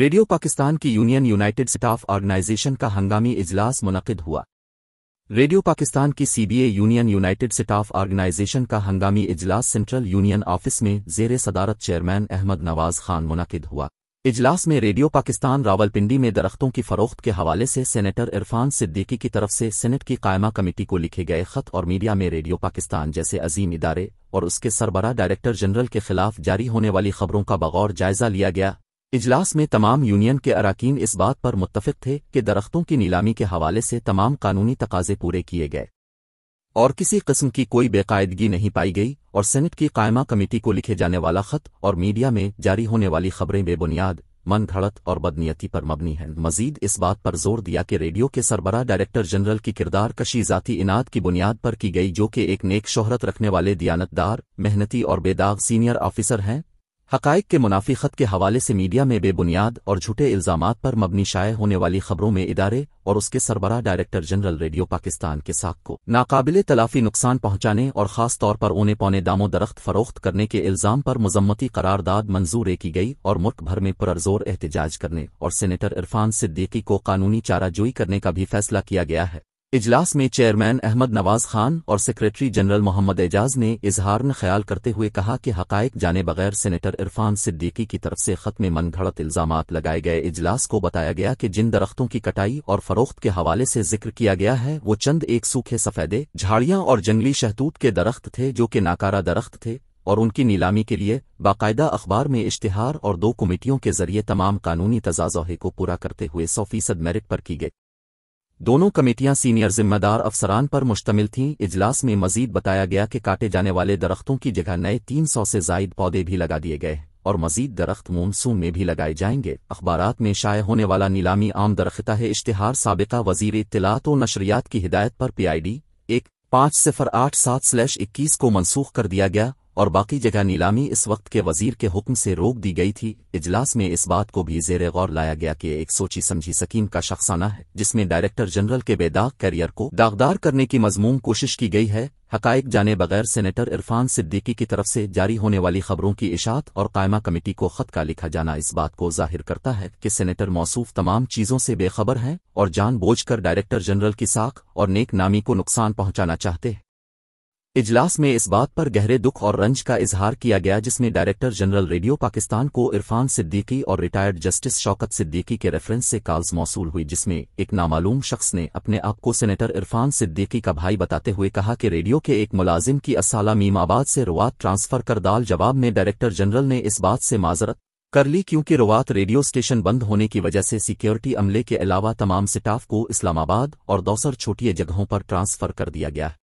radio Pakistan की union united staff organisation का हंगामी इजलास मुनद हुआ रेडियो पाकिस्तान की CBA union united staff organisation का हंगामी इजलास सेंट्रल यूनियन ऑफिस में जेर सदारत चेयरमैन अहमद नवाज खान मुनद हुआ इजलास में रेडियो पाकिस्तान रावलपिंडी में दरख्तों की फरोख्त के हवाले से सेनेटर इरफान सिद्दीकी की तरफ से सेनेट की कायमा कमेटी को लिखे गए खत और मीडिया में रेडियो पाकिस्तान जैसे अजीम इदारे और उसके सरबरा डायरेक्टर जनरल के खिलाफ जारी होने वाली खबरों का बगौर जायजा लिया गया इजलास में तमाम यूनियन के अरकान इस बात पर मुतफिक थे कि दरख्तों की नीलामी के हवाले से तमाम कानूनी तकाजे पूरे किए गए और किसी किस्म की कोई बेकायदगी नहीं पाई गई और सेनेट की कायमा कमेटी को लिखे जाने वाला खत और मीडिया में जारी होने वाली खबरें बेबुनियाद मन घड़त और बदनीयती पर मबनी है मजीद इस बात पर जोर दिया कि रेडियो के सरबरा डायरेक्टर जनरल की किरदार कशी जाती इनाद की बुनियाद पर की गई जो कि एक नेक शोहरत रखने वाले दियानतदार मेहनती और बेदाग सीनियर ऑफिसर हैं हकाइक के मुनाफी ख़त के हवाले से मीडिया में बेबुनियाद और झूठे इल्जाम पर मबनी शाये होने वाली खबरों में इदारे और उसके सरबरा डायरेक्टर जनरल रेडियो पाकिस्तान के साख को नाकाबिल तलाफी नुकसान पहुंचाने और खास तौर पर उन्हें पौने दामों दरख्त फरोख्त करने के इल्ज़ाम पर मजम्मती करारदाद मंजूर की गई और मुल्क भर में पुरजोर एहतजाज करने और सीनेटर इरफान सिद्दीकी को कानूनी चाराजोई करने का भी फैसला किया गया है इजलास में चेयरमैन अहमद नवाज खान और सेक्रेटरी जनरल मोहम्मद एजाज ने इजहार ख्याल करते हुए कहा कि हकायक जाने बगैर सेनेटर इरफान सिद्दीकी की तरफ से खत्म मनघड़त इल्जाम लगाए गए इजलास को बताया गया कि जिन दरख्तों की कटाई और फरोख्त के हवाले से जिक्र किया गया है वो चंद एक सूखे सफेदे झाड़ियां और जंगली शहतूत के दरख्त थे जो कि नाकारा दरख्त थे और उनकी नीलामी के लिए बाकायदा अखबार में इश्तहार और दो कमेटियों के जरिए तमाम कानूनी तजाजहे को पूरा करते हुए सौ फीसद मेरिट पर की गई दोनों कमेटियां सीनियर जिम्मेदार अफसरान पर मुश्तमिल थीं इजलास में मजीद बताया गया कि काटे जाने वाले दरख्तों की जगह नए तीन सौ से जायद पौधे भी लगा दिए गए और मजीद दरख्त मोनसून में भी लगाए जाएंगे अखबार में शाये होने वाला नीलामी आम दरख्ता है इश्तहार सबका वजीर इतलात और नशरियात की हिदायत पर पीआईडी एक पाँच सिफर आठ सात स्लैश इक्कीस को मनसूख कर दिया गया और बाकी जगह नीलामी इस वक्त के वजीर के हुक्म से रोक दी गई थी इजलास में इस बात को भी जेर गौर लाया गया कि एक सोची समझी सकीम का शख्साना है जिसमें डायरेक्टर जनरल के बेदाग कैरियर को दागदार करने की मजमूम कोशिश की गई है हकायक जाने बगैर सेनेटर इरफान सिद्दीकी की तरफ से जारी होने वाली खबरों की इशात और कायमा कमेटी को खत का लिखा जाना इस बात को जाहिर करता है कि सेनेटर मौसूफ तमाम चीज़ों से बेखबर हैं और जानबूझकर डायरेक्टर जनरल की साख और नेक नामी को नुकसान पहुंचाना चाहते हैं इजलास में इस बात पर गहरे दुख और रंज का इजहार किया गया जिसमें डायरेक्टर जनरल रेडियो पाकिस्तान को इरफान सिद्दीकी और रिटायर्ड जस्टिस शौकत सिद्दीकी के रेफरेंस से कॉल्स मौसू हुई जिसमें एक नामालूम शख्स ने अपने आप को सेनेटर इरफान सिद्दीकी का भाई बताते हुए कहा कि रेडियो के एक मुलाजिम की असाला मीमाबाद से रुआत ट्रांसफर कर दाल जवाब में डायरेक्टर जनरल ने इस बात से माजरत कर ली क्योंकि रुआत रेडियो स्टेशन बंद होने की वजह से सिक्योरिटी अमले के अलावा तमाम स्टाफ को इस्लामाबाद और दौसर छोटी जगहों पर ट्रांसफर कर दिया गया है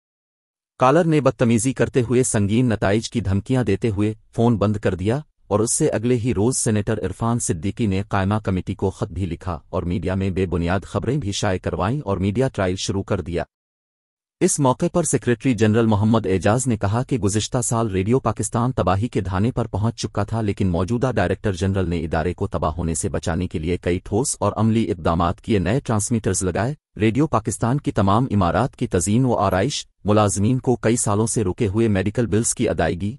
कालर ने बदतमीजी करते हुए संगीन नतज की धमकियां देते हुए फोन बंद कर दिया और उससे अगले ही रोज सेनेटर इरफान सिद्दीकी ने कायमा कमेटी को खत भी लिखा और मीडिया में बेबुनियाद खबरें भी शाये करवाईं और मीडिया ट्रायल शुरू कर दिया इस मौके पर सेक्रेटरी जनरल मोहम्मद एजाज ने कहा कि गुजश्ता साल रेडियो पाकिस्तान तबाही के धाने पर पहुंच चुका था लेकिन मौजूदा डायरेक्टर जनरल ने इदारे को तबाह होने से बचाने के लिए कई ठोस और अमली इकदाम किए नए ट्रांसमीटर्स लगाए रेडियो पाकिस्तान की तमाम इमारात की तजीन व आरइश मुलाजमीन को कई सालों से रुके हुए मेडिकल बिल्स की अदायगी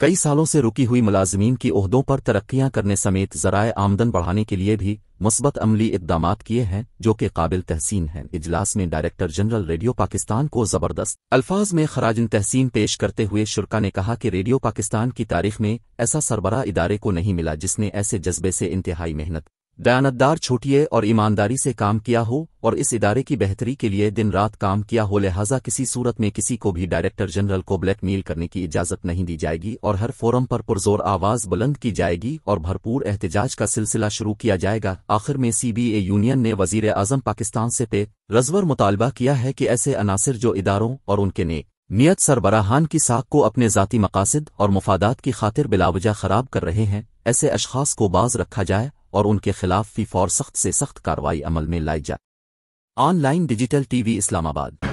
कई सालों से रुकी हुई मुलाजमीन की ओहदों पर तरक्यां करने समेत जराए आमदन बढ़ाने के लिए भी मुस्बत अमली इकदाम किए हैं जो कि काबिल तहसीन हैं इजलास में डायरेक्टर जनरल रेडियो पाकिस्तान को जबरदस्त अल्फाज में खराजन तहसीन पेश करते हुए शुरका ने कहा कि रेडियो पाकिस्तान की तारीख में ऐसा सरबरा इदारे को नहीं मिला जिसने ऐसे जज्बे से इंतहाई मेहनत दयानतदार छोटिए और ईमानदारी से काम किया हो और इस इदारे की बेहतरी के लिए दिन रात काम किया हो लिहाजा किसी सूरत में किसी को भी डायरेक्टर जनरल को ब्लैक मेल करने की इजाज़त नहीं दी जाएगी और हर फोरम पर पुरजोर आवाज़ बुलंद की जाएगी और भरपूर एहतजाज का सिलसिला शुरू किया जाएगा आखिर में सीबीए यूनियन ने वजीर अजम पाकिस्तान से पे रजवर मुतालबा किया है कि ऐसे अनासर जो इदारों और उनके ने नियत सरबराहान की साख को अपने ज़ाती मकासद और मफादात की खातिर बिलावजा खराब कर रहे हैं ऐसे अशखास को बाज रखा जाए और उनके खिलाफ फीफ और सख्त से सख्त कार्रवाई अमल में लाई जाए ऑनलाइन डिजिटल टीवी इस्लामाबाद